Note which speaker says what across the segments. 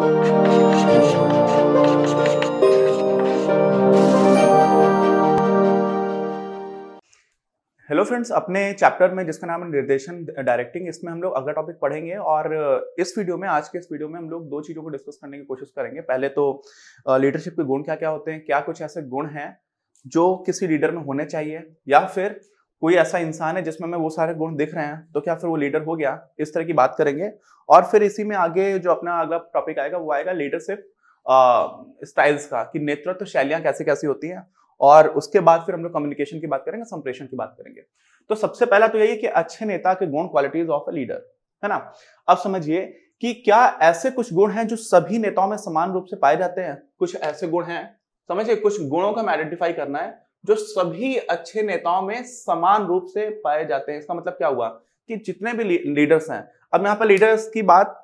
Speaker 1: hello friends अपने chapter में जिसका नाम है निर्देशन डायरेक्टिंग इसमें हम लोग अगला टॉपिक पढ़ेंगे और uh, इस वीडियो में आज के इस वीडियो में हम लोग दो चीज़ों को डिस्कस करने की कोशिश करेंगे पहले तो लीडरशिप uh, के गुण क्या क्या होते हैं क्या कुछ ऐसे गुण हैं जो किसी लीडर में होने चाहिए या फिर कोई ऐसा इंसान है जिसमें मैं वो सारे गुण दिख रहे हैं तो क्या फिर वो लीडर हो गया इस तरह की बात करेंगे और फिर इसी में आगे जो अपना अगला टॉपिक आएगा वो आएगा लीडरशिप स्टाइल्स का कि नेतृत्व तो कैसे कैसी होती हैं और उसके बाद फिर हम लोग कम्युनिकेशन की बात करेंगे संप्रेषण की बात करेंगे तो सबसे पहला तो यही है कि अच्छे नेता के गुण क्वालिटीज ऑफ अ लीडर है ना अब समझिए कि क्या ऐसे कुछ गुण हैं जो सभी नेताओं में समान रूप से पाए जाते हैं कुछ ऐसे गुण हैं समझिए कुछ गुणों का हम आइडेंटिफाई करना है जो सभी अच्छे नेताओं में समान रूप से पाए जाते हैं इसका मतलब क्या हुआ कि जितने भी लीडर्स हैं अब यहाँ पर लीडर्स की बात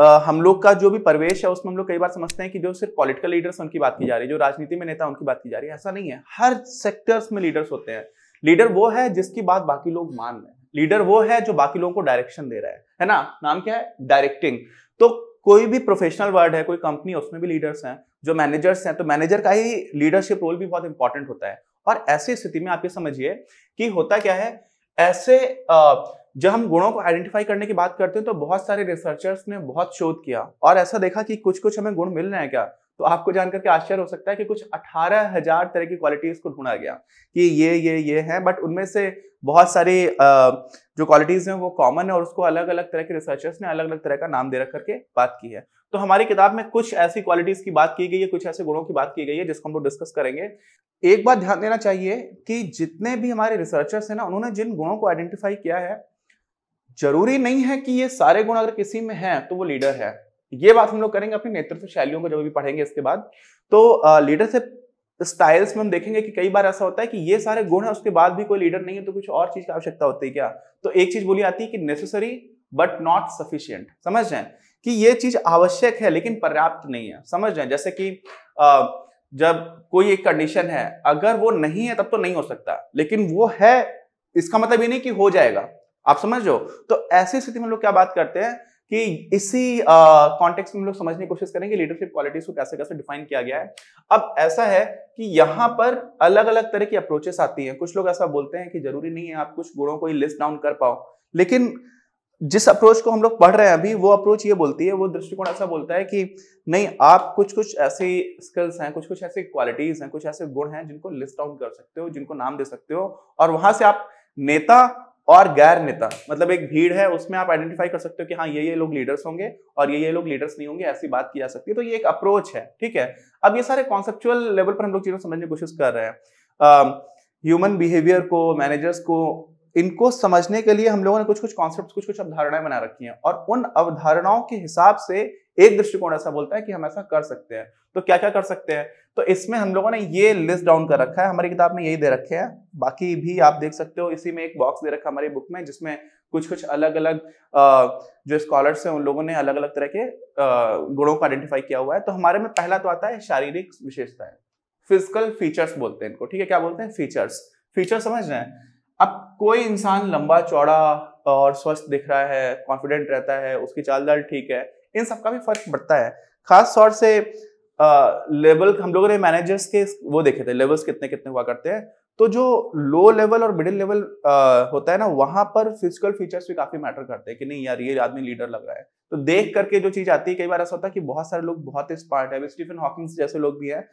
Speaker 1: आ, हम लोग का जो भी परवेश है उसमें हम लोग कई बार समझते हैं कि जो सिर्फ पॉलिटिकल लीडर्स उनकी बात की जा रही है जो राजनीति में नेता उनकी बात की जा रही है ऐसा नहीं है हर सेक्टर्स में लीडर्स होते हैं लीडर वो है जिसकी बात बाकी लोग मान रहे हैं लीडर वो है जो बाकी लोगों को डायरेक्शन दे रहा है है ना नाम क्या है डायरेक्टिंग तो कोई भी प्रोफेशनल वर्ड है कोई कंपनी उसमें भी लीडर्स हैं जो मैनेजर्स हैं तो मैनेजर का ही लीडरशिप रोल भी बहुत इंपॉर्टेंट होता है और ऐसी स्थिति में आप ये समझिए कि होता क्या है ऐसे जब हम गुणों को आइडेंटिफाई करने की बात करते हैं तो बहुत सारे रिसर्चर्स ने बहुत शोध किया और ऐसा देखा कि कुछ कुछ हमें गुण मिल रहे हैं क्या तो आपको जानकर के आश्चर्य हो सकता है कि कुछ अठारह हजार तरह की क्वालिटीज को ढूंढा गया कि ये ये ये हैं बट उनमें से बहुत सारी जो क्वालिटीज हैं वो कॉमन है और उसको अलग अलग तरह के रिसर्चर्स ने अलग अलग तरह का नाम दे रख करके बात की है तो हमारी किताब में कुछ ऐसी क्वालिटीज की बात की गई है कुछ ऐसे गुणों की बात की गई है जिसको हम लोग डिस्कस करेंगे एक बात ध्यान देना चाहिए कि जितने भी हमारे रिसर्चर्स हैं ना उन्होंने जिन गुणों को आइडेंटिफाई किया है जरूरी नहीं है कि ये सारे गुण अगर किसी में है तो वो लीडर है ये बात हम लोग करेंगे अपनी नेतृत्व शैलियों को जब भी पढ़ेंगे इसके बाद तो लीडरशिप स्टाइल्स में हम देखेंगे कि कई बार ऐसा होता है कि ये सारे गुण है उसके बाद भी कोई लीडर नहीं है तो कुछ और चीज की आवश्यकता होती है क्या तो एक चीज बोली आती है कि नेसेसरी बट नॉट सफिशियंट समझ जाए कि ये चीज आवश्यक है लेकिन पर्याप्त नहीं है समझ रहे जैसे कि जब कोई एक कंडीशन है अगर वो नहीं है तब तो नहीं हो सकता लेकिन वो है इसका मतलब ये नहीं कि हो जाएगा आप समझ रहे तो ऐसी स्थिति में लोग क्या बात करते हैं कि इसी कॉन्टेक्स्ट में हम लोग समझने की कोशिश करेंगे लीडरशिप क्वालिटीज को कैसे कैसे डिफाइन किया गया है अब ऐसा है कि यहाँ पर अलग अलग तरह की अप्रोचेस आती हैं कुछ लोग ऐसा बोलते हैं कि जरूरी नहीं है आप कुछ गुणों को ही लिस्ट डाउन कर पाओ लेकिन जिस अप्रोच को हम लोग पढ़ रहे हैं अभी वो अप्रोच ये बोलती है वो दृष्टिकोण ऐसा बोलता है कि नहीं आप कुछ कुछ ऐसे स्किल्स हैं कुछ कुछ ऐसे क्वालिटीज हैं कुछ ऐसे गुण हैं जिनको लिस्ट आउट कर सकते हो जिनको नाम दे सकते हो और वहां से आप नेता और गैर नेता मतलब एक भीड़ है उसमें आप आइडेंटिफाई कर सकते हो कि हाँ ये ये लोग लीडर्स होंगे और ये ये लोग लीडर्स नहीं होंगे ऐसी बात की जा सकती है तो ये एक अप्रोच है ठीक है अब ये सारे कॉन्सेप्चुअल लेवल पर हम लोग चीजों समझने की कोशिश कर रहे हैं ह्यूमन बिहेवियर को मैनेजर्स को इनको समझने के लिए हम लोगों ने कुछ कुछ कॉन्सेप्ट कुछ कुछ अवधारणाएं बना रखी हैं और उन अवधारणाओं के हिसाब से एक दृष्टिकोण ऐसा बोलता है कि हम ऐसा कर सकते हैं तो क्या क्या कर सकते हैं तो इसमें हम लोगों ने ये लिस्ट डाउन कर रखा है हमारी किताब में यही दे रखे हैं बाकी भी आप देख सकते हो इसी में एक बॉक्स दे रखा है हमारी बुक में जिसमें कुछ कुछ अलग अलग जो स्कॉलर्स हैं उन लोगों ने अलग अलग तरह के गुणों को आइडेंटिफाई किया हुआ है तो हमारे में पहला तो आता है शारीरिक विशेषता फिजिकल फीचर्स बोलते हैं इनको ठीक है क्या बोलते हैं फीचर्स फीचर समझ रहे हैं अब कोई इंसान लंबा चौड़ा और स्वस्थ दिख रहा है कॉन्फिडेंट रहता है उसकी चाल दाल ठीक है इन सब का भी फर्क पड़ता है खास तौर से लेवल हम लोगों ने मैनेजर्स के वो देखे थे लेवल्स कितने कितने हुआ करते हैं तो जो लो लेवल और मिडिल लेवल होता है ना वहां पर फिजिकल फीचर्स भी काफी मैटर करते हैं कि नहीं यार ये आदमी लीडर लग रहा है तो देख करके जो चीज आती है कई बार ऐसा होता है कि बहुत सारे लोग बहुत स्मार्ट है स्टीफन हॉकिंग्स जैसे लोग भी हैं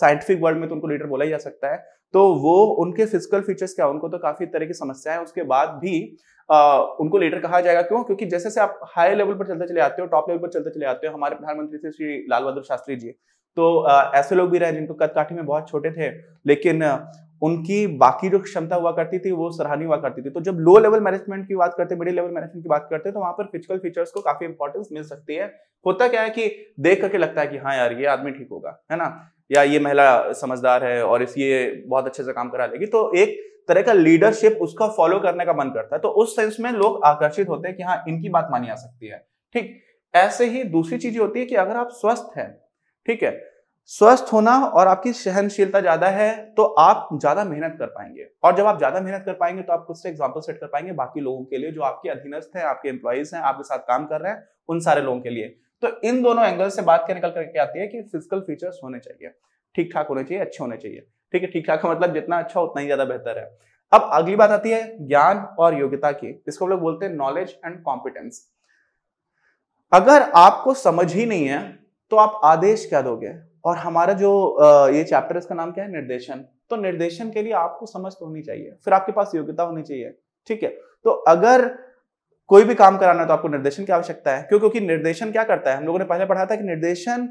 Speaker 1: साइंटिफिक वर्ल्ड में तो उनको लीडर बोला ही जा सकता है तो वो उनके फिजिकल फीचर्स क्या उनको तो काफी तरह की समस्या है उसके बाद भी आ, उनको लीडर कहा जाएगा क्यों क्योंकि जैसे से आप हाई लेवल पर चलते चले आते हो टॉप लेवल पर चलते चले आते हो हमारे प्रधानमंत्री थे श्री लाल बहादुर शास्त्री जी तो ऐसे लोग भी रहे जिनको कदकाठी में बहुत छोटे थे लेकिन उनकी बाकी जो क्षमता हुआ करती थी वो सराहनीय हुआ करती थी तो जब लो लेवल मैनेजमेंट की बात करते मिडिल लेवल मैनेजमेंट की बात करते हैं तो वहां पर फिजिकल फीचर्स को काफी इंपॉर्टेंस मिल सकती है होता क्या है कि देख करके लगता है कि हाँ यार ये आदमी ठीक होगा है ना या ये महिला समझदार है और इस ये बहुत अच्छे से काम करा लेगी तो एक तरह का लीडरशिप उसका फॉलो करने का मन करता है तो उस सेंस में लोग आकर्षित होते हैं कि हाँ इनकी बात मानी आ सकती है ठीक ऐसे ही दूसरी चीज होती है कि अगर आप स्वस्थ हैं ठीक है स्वस्थ होना और आपकी सहनशीलता ज्यादा है तो आप ज्यादा मेहनत कर पाएंगे और जब आप ज्यादा मेहनत कर पाएंगे तो आप खुद से एग्जाम्पल सेट कर पाएंगे बाकी लोगों के लिए जो आपके अधीनस्थ हैं आपके एम्प्लॉयज हैं आपके साथ काम कर रहे हैं उन सारे लोगों के लिए तो इन दोनों एंगल से बात क्या निकल करके आती है कि फिजिकल फीचर्स होने चाहिए ठीक ठाक होने चाहिए अच्छे होने चाहिए ठीक है ठीक ठाक का मतलब जितना अच्छा उतना ही ज्यादा बेहतर है अब अगली बात आती है ज्ञान और योग्यता की इसको हम लोग बोलते हैं नॉलेज एंड कॉम्पिटेंस अगर आपको समझ ही नहीं है तो आप आदेश क्या दोगे और हमारा जो ये चैप्टर इसका नाम क्या है निर्देशन तो निर्देशन के लिए आपको समझ तो होनी चाहिए फिर आपके पास योग्यता होनी चाहिए ठीक है तो अगर कोई भी काम कराना है तो आपको निर्देशन की आवश्यकता है क्यों क्योंकि निर्देशन क्या करता है हम लोगों ने पहले पढ़ा था कि निर्देशन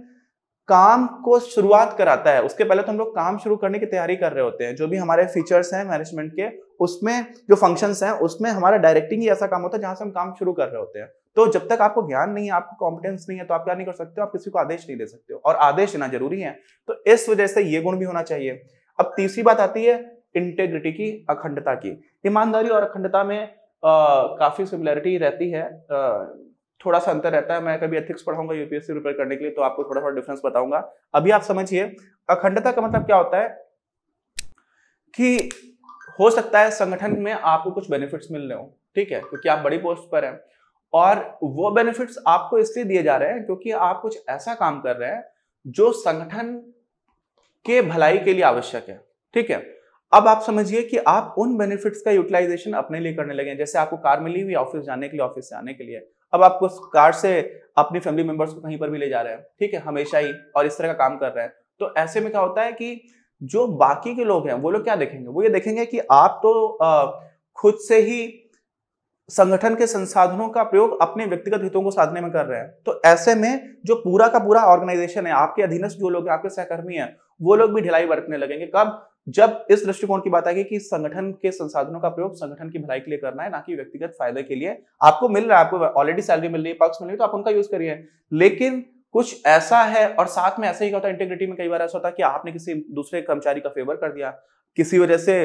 Speaker 1: काम को शुरुआत कराता है उसके पहले तो हम लोग काम शुरू करने की तैयारी कर रहे होते हैं जो भी हमारे फीचर्स हैं मैनेजमेंट के उसमें जो फंक्शंस हैं उसमें हमारा डायरेक्टिंग ही ऐसा काम होता है जहां से हम काम शुरू कर रहे होते हैं तो जब तक आपको ज्ञान नहीं है आपको कॉम्पिटेंस नहीं है तो आप क्या नहीं कर सकते हो आप किसी को आदेश नहीं दे सकते हो और आदेश देना जरूरी है तो इस वजह से ये गुण भी होना चाहिए अब तीसरी बात आती है इंटेग्रिटी की अखंडता की ईमानदारी और अखंडता में आ, काफी सिमिलरिटी रहती है आ, थोड़ा सा अंतर रहता है मैं कभी एथिक्स पढ़ाऊंगा यूपीएससी प्रिपेयर करने के लिए तो आपको थोड़ा थोड़ा डिफरेंस बताऊंगा अभी आप समझिए अखंडता का मतलब क्या होता है कि हो सकता है संगठन में आपको कुछ बेनिफिट्स मिल रहे हो ठीक है क्योंकि आप बड़ी पोस्ट पर हैं और वो बेनिफिट्स आपको इसलिए दिए जा रहे हैं क्योंकि आप कुछ ऐसा काम कर रहे हैं जो संगठन के भलाई के लिए आवश्यक है ठीक है अब आप समझिए कि आप उन बेनिफिट्स का यूटिलाइजेशन अपने लिए करने लगे जैसे आपको कार मिली हुई ऑफिस जाने के लिए ऑफिस से आने के लिए अब आपको कार से अपनी फैमिली मेंबर्स को कहीं पर भी ले जा रहे हैं ठीक है हमेशा ही और इस तरह का काम कर रहे हैं तो ऐसे में क्या होता है कि जो बाकी के लोग हैं वो लोग क्या देखेंगे वो ये देखेंगे कि आप तो खुद से ही संगठन के संसाधनों का प्रयोग अपने व्यक्तिगत हितों को साधने में कर रहे हैं तो ऐसे में जो पूरा का पूरा ऑर्गेनाइजेशन है आपके अधीनस्थ जो लोग आपके सहकर्मी हैं वो लोग भी ढिलाई बरतने लगेंगे कब जब इस दृष्टिकोण की बात आएगी कि संगठन के संसाधनों का प्रयोग संगठन की भलाई के लिए करना है ना कि व्यक्तिगत फायदे के लिए आपको मिल रहा है आपको ऑलरेडी सैलरी मिल रही है पक्ष मिल रही है तो आप उनका यूज करिए लेकिन कुछ ऐसा है और साथ में ऐसा ही होता है इंटीग्रिटी में कई बार ऐसा होता है कि आपने किसी दूसरे कर्मचारी का फेवर कर दिया किसी वजह से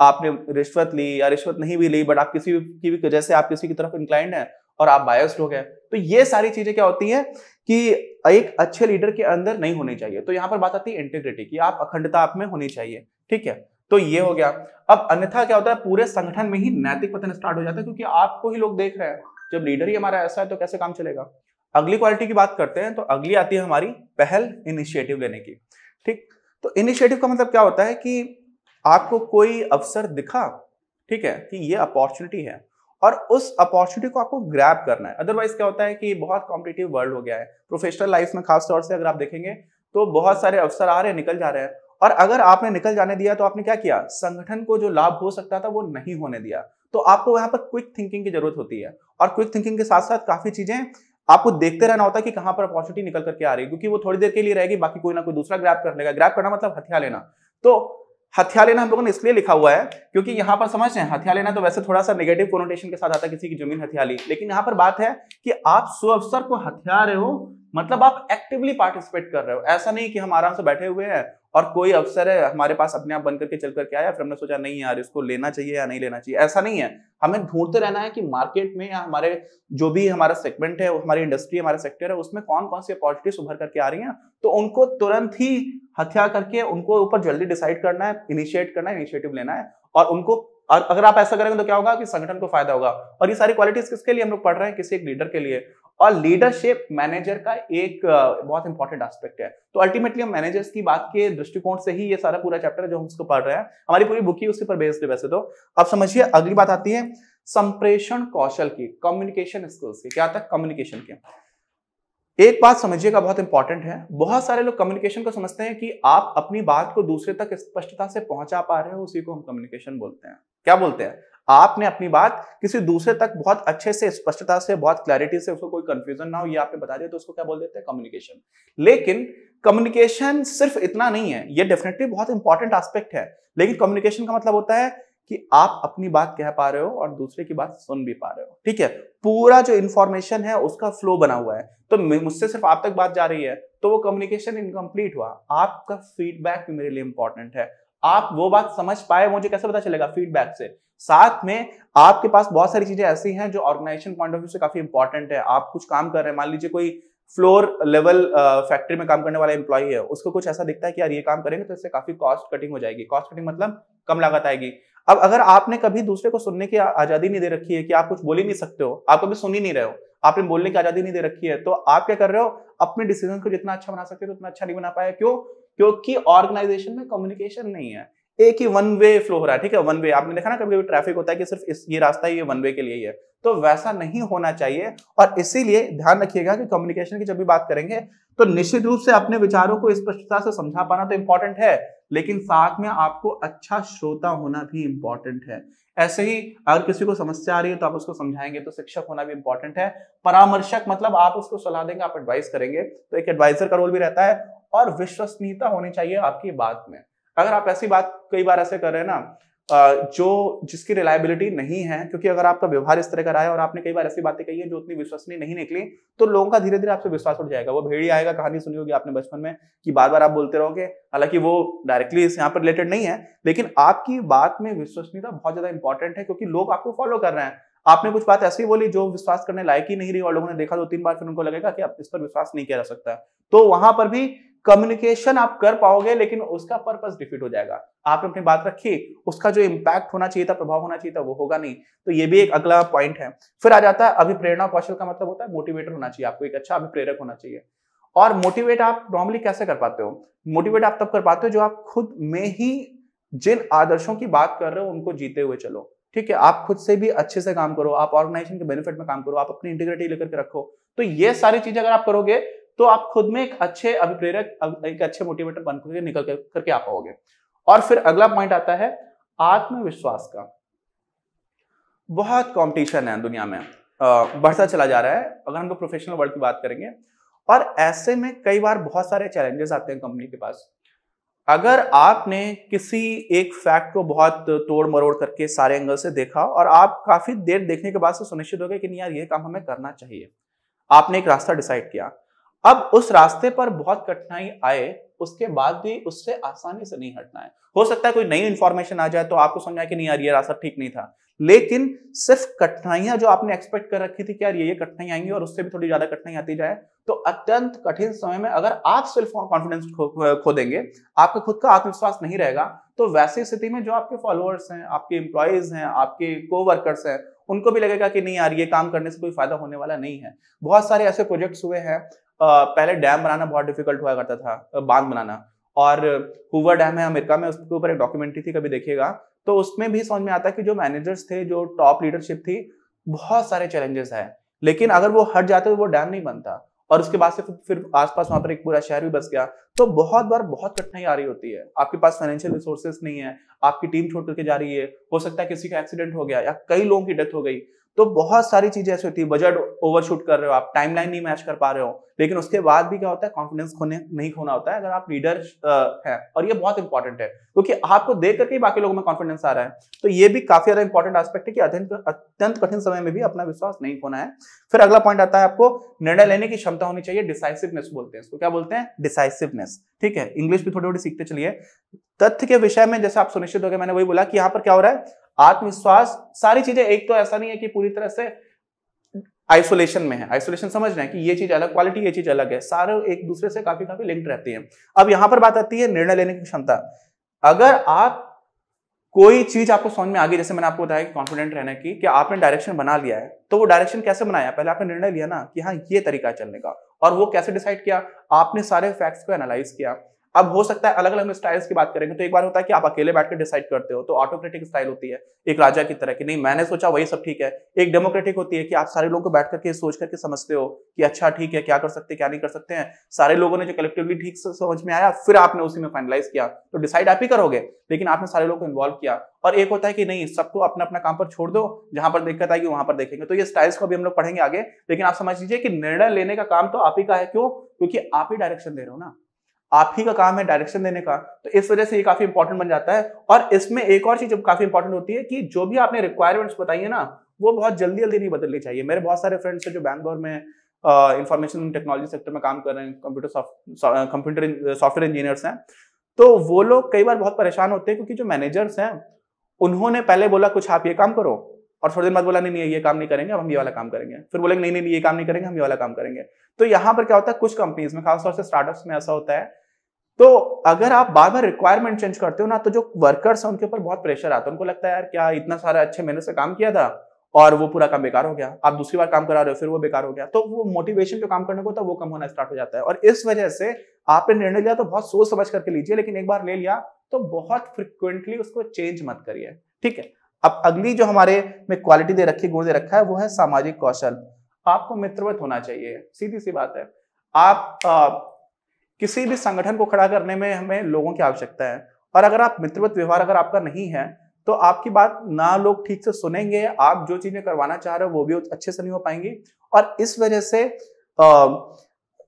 Speaker 1: आपने रिश्वत ली या रिश्वत नहीं भी ली बट आप किसी की भी वजह से आप किसी की तरफ इंक्लाइंड है और आप बायस लोग हैं तो ये सारी चीजें क्या होती हैं कि एक अच्छे लीडर के अंदर नहीं होनी चाहिए तो यहाँ पर बात आती है इंटीग्रिटी की आप अखंडता आप में होनी चाहिए ठीक है तो ये हो गया अब अन्यथा क्या होता है पूरे संगठन में ही नैतिक पतन स्टार्ट हो जाता है क्योंकि आपको ही लोग देख रहे हैं जब लीडर ही हमारा ऐसा है तो कैसे काम चलेगा अगली क्वालिटी की बात करते हैं तो अगली आती है हमारी पहल इनिशिएटिव लेने की ठीक तो इनिशिएटिव का मतलब क्या होता है कि आपको कोई अवसर दिखा ठीक है कि ये अपॉर्चुनिटी है और उस अपॉर्चुनिटी को आपको ग्रैब करना है अदरवाइज क्या होता है कि बहुत कॉम्पिटेटिव वर्ल्ड हो गया है प्रोफेशनल लाइफ में खास तौर से अगर आप देखेंगे तो बहुत सारे अवसर आ रहे हैं निकल जा रहे हैं और अगर आपने निकल जाने दिया तो आपने क्या किया संगठन को जो लाभ हो सकता था वो नहीं होने दिया तो आपको वहां पर क्विक थिंकिंग की जरूरत होती है और क्विक थिंकिंग के साथ साथ काफी चीजें आपको देखते रहना होता है कि कहां पर अपॉर्चुनिटी निकल करके आ रही है क्योंकि वो थोड़ी देर के लिए रहेगी बाकी कोई ना कोई दूसरा ग्रैप कर लेगा ग्रैप करना मतलब हथियार लेना तो हथिया लेना हम लोगों ने इसलिए लिखा हुआ है क्योंकि यहाँ पर समझते हैं हथिया लेना तो वैसे थोड़ा सा नेगेटिव कोनोटेशन के साथ आता है किसी की जमीन हथिया ली लेकिन यहाँ पर बात है कि आप सुअवसर को हथियार रहे हो मतलब आप एक्टिवली पार्टिसिपेट कर रहे हो ऐसा नहीं कि हम आराम से बैठे हुए हैं और कोई अवसर है हमारे पास अपने आप बन करके चल करके आया फिर हमने सोचा नहीं यार इसको लेना चाहिए या नहीं लेना चाहिए ऐसा नहीं है हमें ढूंढते रहना है कि मार्केट में या हमारे जो भी हमारा सेगमेंट है हमारी इंडस्ट्री हमारा सेक्टर है उसमें कौन कौन सी अपॉर्चुनिटीज उभर करके आ रही हैं तो उनको तुरंत ही हथियार करके उनको ऊपर जल्दी डिसाइड करना है इनिशिएट करना है इनिशिएटिव लेना है और उनको और अगर आप ऐसा करेंगे तो क्या होगा कि संगठन को फायदा होगा और ये सारी क्वालिटीज किसके लिए हम लोग पढ़ रहे हैं किसी एक लीडर के लिए और लीडरशिप मैनेजर का एक uh, बहुत इंपॉर्टेंट एस्पेक्ट है तो अल्टीमेटली हम मैनेजर्स की बात के दृष्टिकोण से ही ये सारा पूरा चैप्टर जो हम उसको पढ़ रहे हैं हमारी पूरी बुक ही उसी पर बेस्ड है वैसे तो अब समझिए अगली बात आती है संप्रेषण कौशल की कम्युनिकेशन स्किल्स की क्या तक कम्युनिकेशन के एक बात समझिएगा बहुत इंपॉर्टेंट है बहुत सारे लोग कम्युनिकेशन को समझते हैं कि आप अपनी बात को दूसरे तक स्पष्टता से पहुंचा पा रहे हो उसी को हम कम्युनिकेशन बोलते हैं क्या बोलते हैं आपने अपनी बात किसी दूसरे तक बहुत अच्छे से स्पष्टता से बहुत क्लैरिटी से उसको कोई कंफ्यूजन ना हो ये आपने बता दिया तो उसको क्या बोल देते हैं कम्युनिकेशन लेकिन कम्युनिकेशन सिर्फ इतना नहीं है ये डेफिनेटली बहुत इंपॉर्टेंट आस्पेक्ट है लेकिन कम्युनिकेशन का मतलब होता है कि आप अपनी बात कह पा रहे हो और दूसरे की बात सुन भी पा रहे हो ठीक है पूरा जो इंफॉर्मेशन है उसका फ्लो बना हुआ है तो मुझसे सिर्फ आप तक बात जा रही है तो वो कम्युनिकेशन इनकम्प्लीट हुआ आपका फीडबैक भी मेरे लिए इंपॉर्टेंट है आप वो बात समझ पाए मुझे कैसे पता चलेगा फीडबैक से साथ में आपके पास बहुत सारी चीजें ऐसी हैं जो ऑर्गेनाइजेशन पॉइंट ऑफ व्यू से काफी इंपॉर्टेंट है आप कुछ काम कर रहे हैं मान लीजिए कोई फ्लोर लेवल फैक्ट्री में काम करने वाला एम्प्लॉई है उसको कुछ ऐसा दिखता है कि यार ये काम करेंगे तो इससे काफी कॉस्ट कटिंग हो जाएगी कॉस्ट कटिंग मतलब कम लागत आएगी अब अगर आपने कभी दूसरे को सुनने की आजादी नहीं दे रखी है कि आप कुछ बोल ही नहीं सकते हो आप कभी सुन ही नहीं रहे हो आपने बोलने की आजादी नहीं दे रखी है तो आप क्या कर रहे हो अपने डिसीजन को जितना अच्छा बना सकते हो उतना अच्छा नहीं बना पाया क्यों क्योंकि ऑर्गेनाइजेशन में कम्युनिकेशन नहीं है एक ही वन वे फ्लो हो रहा है ठीक है वन वे आपने देखा ना कभी कभी ट्रैफिक होता है कि सिर्फ इस ये रास्ता ये वन वे के लिए ही है तो वैसा नहीं होना चाहिए और इसीलिए ध्यान रखिएगा कि कम्युनिकेशन की जब भी बात करेंगे तो निश्चित रूप से अपने विचारों को स्पष्टता से समझा पाना तो इंपॉर्टेंट है लेकिन साथ में आपको अच्छा श्रोता होना भी इंपॉर्टेंट है ऐसे ही अगर किसी को समस्या आ रही है तो आप उसको समझाएंगे तो शिक्षक होना भी इंपॉर्टेंट है परामर्शक मतलब आप उसको सलाह देंगे आप एडवाइस करेंगे तो एक एडवाइजर का रोल भी रहता है और विश्वसनीयता होनी चाहिए आपकी बात में अगर आप ऐसी बात कई बार ऐसे कर रहे हैं ना जो जिसकी रिलायबिलिटी नहीं है क्योंकि अगर आपका व्यवहार इस तरह का रहा है और आपने कई बार ऐसी बातें कही है जो उतनी विश्वसनीय नहीं निकली तो लोगों का धीरे धीरे आपसे विश्वास उठ जाएगा वो भेड़ी आएगा कहानी सुनी होगी आपने बचपन में कि बार बार आप बोलते रहोगे हालांकि वो डायरेक्टली इस यहाँ पर रिलेटेड नहीं है लेकिन आपकी बात में विश्वसनीयता बहुत ज्यादा इंपॉर्टेंट है क्योंकि लोग आपको फॉलो कर रहे हैं आपने कुछ बात ऐसी बोली जो विश्वास करने लायक ही नहीं रही और लोगों ने देखा दो तीन बार फिर उनको लगेगा कि आप इस पर विश्वास नहीं किया जा सकता तो वहां पर भी कम्युनिकेशन आप कर पाओगे लेकिन उसका पर्पस डिफीट हो जाएगा आपने अपनी बात रखी उसका जो इम्पैक्ट होना चाहिए था प्रभाव होना चाहिए था वो होगा नहीं तो ये भी एक अगला पॉइंट है फिर आ जाता है अभिप्रेरणा कौशल का मतलब होता है मोटिवेटर होना चाहिए आपको एक अच्छा अभिप्रेरक होना चाहिए और मोटिवेट आप नॉर्मली कैसे कर पाते हो मोटिवेट आप तब कर पाते हो जो आप खुद में ही जिन आदर्शों की बात कर रहे हो उनको जीते हुए चलो ठीक है आप खुद से भी अच्छे से काम करो आप ऑर्गेनाइजेशन के बेनिफिट में काम करो आप अपनी इंटीग्रिटी लेकर के रखो तो ये सारी चीजें अगर आप करोगे तो आप खुद में एक अच्छे अभिप्रेरक एक अच्छे मोटिवेटर बन करके निकल कर, करके आ पाओगे और फिर अगला पॉइंट आता है आत्मविश्वास का बहुत कंपटीशन है दुनिया में बढ़ता चला जा रहा है अगर हम लोग प्रोफेशनल वर्ल्ड की बात करेंगे और ऐसे में कई बार बहुत सारे चैलेंजेस आते हैं कंपनी के पास अगर आपने किसी एक फैक्ट को बहुत तोड़ मरोड़ करके सारे एंगल से देखा और आप काफी देर देखने के बाद से सुनिश्चित हो गए कि नहीं यार ये काम हमें करना चाहिए आपने एक रास्ता डिसाइड किया अब उस रास्ते पर बहुत कठिनाई आए उसके बाद भी उससे आसानी से नहीं हटना है हो सकता है कोई नई इंफॉर्मेशन आ जाए तो आपको समझ आए कि नहीं यार ये रास्ता ठीक नहीं था लेकिन सिर्फ कठिनाइयां जो आपने एक्सपेक्ट कर रखी थी कि यार ये ये कठिनाई आएंगी और उससे भी थोड़ी ज्यादा कठिनाई आती जाए तो अत्यंत कठिन समय में अगर आप सेल्फ कॉन्फिडेंस खो, खो देंगे आपका खुद का आत्मविश्वास नहीं रहेगा तो वैसी स्थिति में जो आपके फॉलोअर्स हैं आपके इंप्लॉयज हैं आपके को वर्कर्स हैं उनको भी लगेगा कि नहीं यार ये काम करने से कोई फायदा होने वाला नहीं है बहुत सारे ऐसे प्रोजेक्ट्स हुए हैं पहले डैम बनाना बहुत डिफिकल्ट हुआ करता था बांध बनाना और हुवर डैम है अमेरिका में उसके ऊपर एक डॉक्यूमेंट्री थी कभी देखिएगा तो उसमें भी समझ में आता कि जो मैनेजर्स थे जो टॉप लीडरशिप थी बहुत सारे चैलेंजेस है लेकिन अगर वो हट जाते तो वो डैम नहीं बनता और उसके बाद से फिर आसपास वहां पर एक पूरा शहर भी बस गया तो बहुत बार बहुत कठिनाई आ रही होती है आपके पास फाइनेंशियल रिसोर्सेस नहीं है आपकी टीम छोड़ करके जा रही है हो सकता है किसी का एक्सीडेंट हो गया या कई लोगों की डेथ हो गई तो बहुत सारी चीजें ऐसी होती है बजट ओवरशूट कर रहे हो आप टाइमलाइन नहीं मैच कर पा रहे हो लेकिन उसके बाद भी क्या होता है कॉन्फिडेंस खोने नहीं खोना होता है अगर आप लीडर है और ये बहुत इंपॉर्टेंट है क्योंकि तो आपको देख करके बाकी लोगों में कॉन्फिडेंस आ रहा है तो ये भी काफी ज्यादा इंपॉर्टेंट आस्पेक्ट है कि अत्यंत कठिन समय में भी अपना विश्वास नहीं खोना है फिर अगला पॉइंट आता है आपको निर्णय लेने की क्षमता होनी चाहिए डिसाइसिवनेस बोलते हैं इसको क्या बोलते हैं डिसाइसिवनेस ठीक है इंग्लिश भी थोड़ी थोड़ी सीखते चलिए तथ्य के विषय में जैसे आप सुनिश्चित हो गए मैंने वही बोला कि यहाँ पर क्या हो रहा है आत्मविश्वास सारी चीजें एक तो ऐसा नहीं है कि पूरी तरह से आइसोलेशन में है आइसोलेशन रहे हैं कि ये चीज अलग क्वालिटी ये चीज अलग है सारे एक दूसरे से काफी काफी लिंक्ड रहती है अब यहां पर बात आती है निर्णय लेने की क्षमता अगर आप कोई चीज आपको समझ में आ गई जैसे मैंने आपको बताया कि कॉन्फिडेंट रहने की कि आपने डायरेक्शन बना लिया है तो वो डायरेक्शन कैसे बनाया पहले आपने निर्णय लिया ना कि हाँ ये तरीका चलने का और वो कैसे डिसाइड किया आपने सारे फैक्ट्स को एनालाइज किया अब हो सकता है अलग अलग स्टाइल्स की बात करेंगे तो एक बार होता है कि आप अकेले बैठकर डिसाइड करते हो तो ऑटोक्रेटिक स्टाइल होती है एक राजा की तरह की नहीं मैंने सोचा वही सब ठीक है एक डेमोक्रेटिक होती है कि आप सारे लोगों को बैठ करके सोच करके समझते हो कि अच्छा ठीक है क्या कर सकते क्या नहीं कर सकते हैं सारे लोगों ने जो कलेक्टिवली ठीक से समझ में आया फिर आपने उसी में फाइनलाइज किया तो डिसाइड आप ही करोगे लेकिन आपने सारे लोग को इन्वॉल्व किया और एक होता है कि नहीं सबको अपना अपना काम पर छोड़ दो जहां पर दिक्कत आएगी वहां पर देखेंगे तो ये स्टाइल्स को भी हम लोग पढ़ेंगे आगे लेकिन आप समझ लीजिए कि निर्णय लेने का काम तो आप ही का है क्यों क्योंकि आप ही डायरेक्शन दे रहे हो ना आप ही का काम है डायरेक्शन देने का तो इस वजह से ये काफी इंपॉर्टेंट बन जाता है और इसमें एक और चीज काफी इंपॉर्टेंट होती है कि जो भी आपने रिक्वायरमेंट्स बताई है ना वो बहुत जल्दी जल्दी नहीं बदलनी चाहिए मेरे बहुत सारे फ्रेंड्स हैं जो बैंगलोर में इंफॉर्मेशन टेक्नोलॉजी सेक्टर में काम कर रहे हैं कंप्यूटर कंप्यूटर सॉफ्टवेयर इंजीनियर्स हैं तो वो लोग कई बार बहुत परेशान होते हैं क्योंकि जो मैनेजर्स हैं उन्होंने पहले बोला कुछ आप ये काम करो और थोड़ी देर बाद बोला नहीं नहीं ये काम नहीं करेंगे अब हम ये वाला काम करेंगे फिर बोलेंगे नहीं नहीं ये काम नहीं करेंगे हम ये वाला काम करेंगे तो यहाँ पर क्या होता है कुछ कंपनीज में खासतौर से स्टार्टअप्स में ऐसा होता है तो अगर आप बार बार रिक्वायरमेंट चेंज करते हो ना तो जो वर्कर्स हैं उनके ऊपर बहुत प्रेशर आता है उनको लगता है यार क्या इतना सारा अच्छे मेहनत से काम किया था और वो पूरा काम बेकार हो गया आप दूसरी बार काम करा रहे हो फिर वो बेकार हो गया तो वो मोटिवेशन जो काम करने को था वो कम होना स्टार्ट हो जाता है और इस वजह से आपने निर्णय लिया तो बहुत सोच समझ करके लीजिए लेकिन एक बार ले लिया तो बहुत फ्रिक्वेंटली उसको चेंज मत करिए ठीक है अब अगली जो हमारे में क्वालिटी दे रखी गुण दे रखा है वो है सामाजिक कौशल आपको मित्रवत होना चाहिए सीधी सी बात है आप आ, किसी भी संगठन को खड़ा करने में हमें लोगों की आवश्यकता है और अगर आप मित्रवत व्यवहार अगर आपका नहीं है तो आपकी बात ना लोग ठीक से सुनेंगे आप जो चीजें करवाना चाह रहे हो वो भी अच्छे से नहीं हो पाएंगी और इस वजह से आ,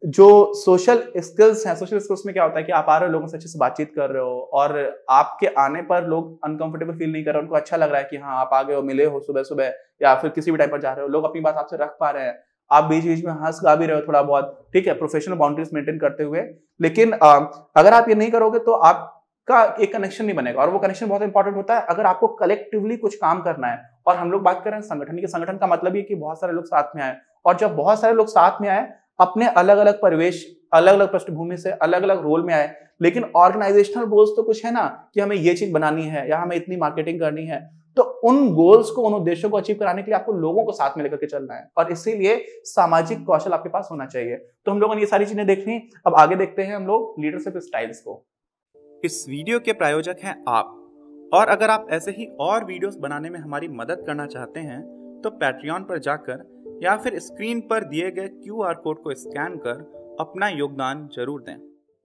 Speaker 1: जो सोशल स्किल्स हैं सोशल स्किल्स में क्या होता है कि आप आ रहे हो लोगों से अच्छे से बातचीत कर रहे हो और आपके आने पर लोग अनकंफर्टेबल फील नहीं कर रहे उनको अच्छा लग रहा है कि हाँ आप आ गए हो मिले हो सुबह सुबह या फिर किसी भी टाइम पर जा रहे हो लोग अपनी बात आपसे रख पा रहे हैं आप बीच बीच में हंस गा भी रहे हो थोड़ा बहुत ठीक है प्रोफेशनल बाउंड्रीज मेंटेन करते हुए लेकिन अगर आप ये नहीं करोगे तो आपका एक कनेक्शन नहीं बनेगा और वो कनेक्शन बहुत इंपॉर्टेंट होता है अगर आपको कलेक्टिवली कुछ काम करना है और हम लोग बात कर रहे हैं संगठन के संगठन का मतलब ये कि बहुत सारे लोग साथ में आए और जब बहुत सारे लोग साथ में आए अपने अलग अलग परिवेश अलग अलग पृष्ठभूमि से अलग अलग रोल में आए लेकिन ऑर्गेनाइजेशनल गोल्स तो कुछ है ना कि हमें ये चीज बनानी है या हमें इतनी मार्केटिंग करनी है तो उन गोल्स को उन उद्देश्यों को अचीव कराने के लिए आपको लोगों को साथ में लेकर के चलना है और इसीलिए सामाजिक कौशल आपके पास होना चाहिए तो हम लोगों ने ये सारी चीजें देख ली अब आगे देखते हैं हम लोग लीडरशिप स्टाइल्स को इस वीडियो के प्रायोजक हैं आप और अगर आप ऐसे ही और वीडियोस बनाने में हमारी मदद करना चाहते हैं तो पैट्रियन पर जाकर या फिर स्क्रीन पर दिए गए क्यू कोड को स्कैन कर अपना योगदान जरूर दें